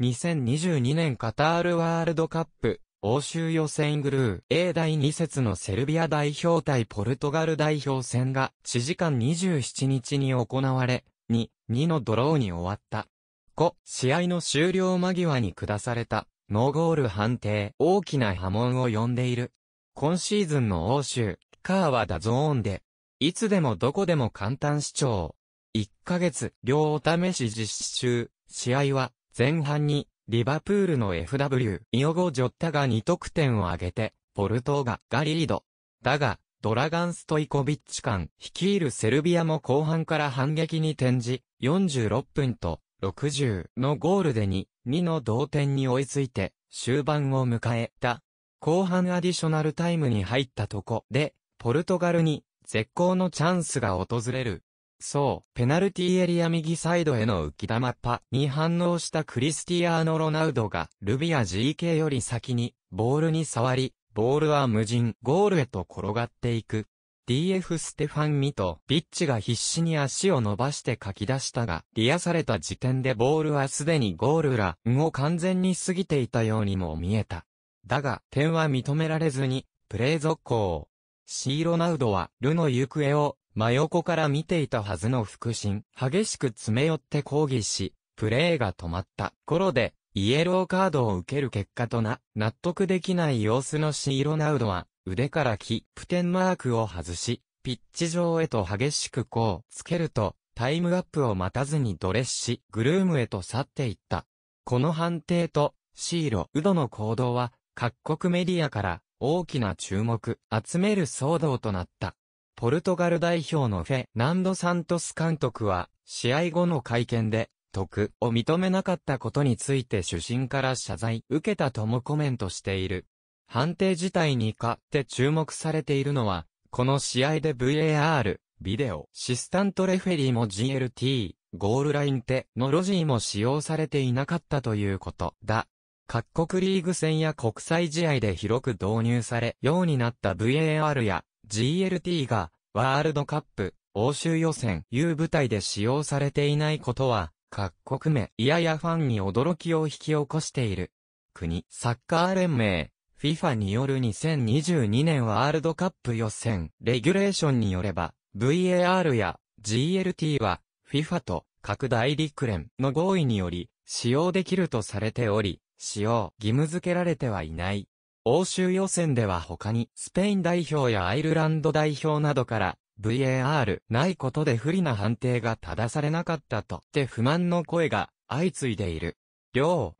2022年カタールワールドカップ、欧州予選グルー A 第2節のセルビア代表対ポルトガル代表戦が、4時間27日に行われ、2、2のドローに終わった。5、試合の終了間際に下された、ノーゴール判定、大きな波紋を呼んでいる。今シーズンの欧州、カーはダゾーンで、いつでもどこでも簡単視聴。1ヶ月、両お試し実施中、試合は、前半に、リバプールの FW、イオゴ・ジョッタが2得点を挙げて、ポルトーガがリード。だが、ドラガン・ストイコビッチ間、率いるセルビアも後半から反撃に転じ、46分と60のゴールで2、2の同点に追いついて、終盤を迎えた。後半アディショナルタイムに入ったとこで、ポルトガルに絶好のチャンスが訪れる。そう、ペナルティエリア右サイドへの浮き玉っぱに反応したクリスティアーノ・ロナウドが、ルビア GK より先に、ボールに触り、ボールは無人、ゴールへと転がっていく。DF ステファン・ミト、ビッチが必死に足を伸ばして書き出したが、リアされた時点でボールはすでにゴール裏を完全に過ぎていたようにも見えた。だが、点は認められずに、プレー続行。シー・ロナウドは、ルの行方を真横から見ていたはずの腹心、激しく詰め寄って抗議し、プレーが止まった頃で、イエローカードを受ける結果とな、納得できない様子のシーロナウドは、腕からキプテンマークを外し、ピッチ上へと激しくこうつけると、タイムアップを待たずにドレッし、グルームへと去っていった。この判定と、シーロウドの行動は、各国メディアから大きな注目、集める騒動となった。ポルトガル代表のフェナンド・サントス監督は、試合後の会見で、得を認めなかったことについて主審から謝罪受けたともコメントしている。判定自体にかって注目されているのは、この試合で VAR、ビデオ、シスタントレフェリーも GLT、ゴールライン手のロジーも使用されていなかったということだ。各国リーグ戦や国際試合で広く導入されようになった VAR や GLT がワールドカップ、欧州予選、いう舞台で使用されていないことは、各国名、いややファンに驚きを引き起こしている。国、サッカー連盟、FIFA による2022年ワールドカップ予選、レギュレーションによれば、VAR や GLT は、FIFA と各大陸連の合意により、使用できるとされており、使用、義務付けられてはいない。欧州予選では他に、スペイン代表やアイルランド代表などから、VAR ないことで不利な判定が正されなかったとって不満の声が相次いでいる。両。